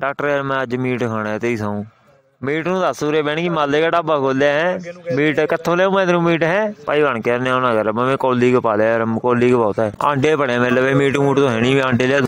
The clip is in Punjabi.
ਡਾਕਟਰ ਯਾਰ ਮੈਂ ਅੱਜ ਮੀਟ ਖਾਣਾ ਹੈ ਹੀ ਸੌਂ ਮੀਟ ਨੂੰ ਦੱਸ ਉਰੇ ਬਹਿਣ ਕਿ ਮਾਲੇ ਦਾ ਢਾਬਾ ਖੋਲਿਆ ਹੈ ਮੀਟ ਕਿੱਥੋਂ ਲਿਆ ਮੈਂ ਤੈਨੂੰ ਮੀਟ ਹੈ ਭਾਈ ਬਣ ਕੇ ਉਹਨਾਂ ਕਰ ਮੈਂ ਕੋਲੀ ਕੋ ਪਾ ਲਿਆ ਯਾਰ ਕੋਲੀ ਕੋ ਬਹੁਤ ਹੈ ਆਂਡੇ ਬਣੇ ਮੈਂ ਲਵੇ ਮੀਟ ਮੂਟ ਤਾਂ ਹੈ ਨਹੀਂ ਆਂਡੇ ਲਿਆ